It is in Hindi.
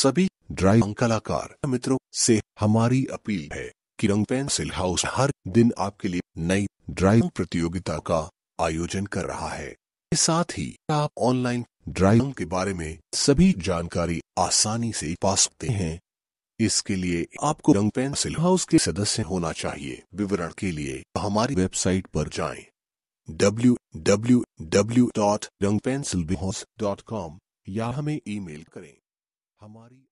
सभी ड्राइव कलाकार मित्रों से हमारी अपील है कि रंग पेंसिल हाउस हर दिन आपके लिए नई ड्राइंग प्रतियोगिता का आयोजन कर रहा है साथ ही आप ऑनलाइन ड्राइंग के बारे में सभी जानकारी आसानी से पा सकते हैं इसके लिए आपको रंग पेंसिल हाउस के सदस्य होना चाहिए विवरण के लिए हमारी वेबसाइट पर जाएं www.rangpencilbhouse.com या हमें ईमेल करें हमारी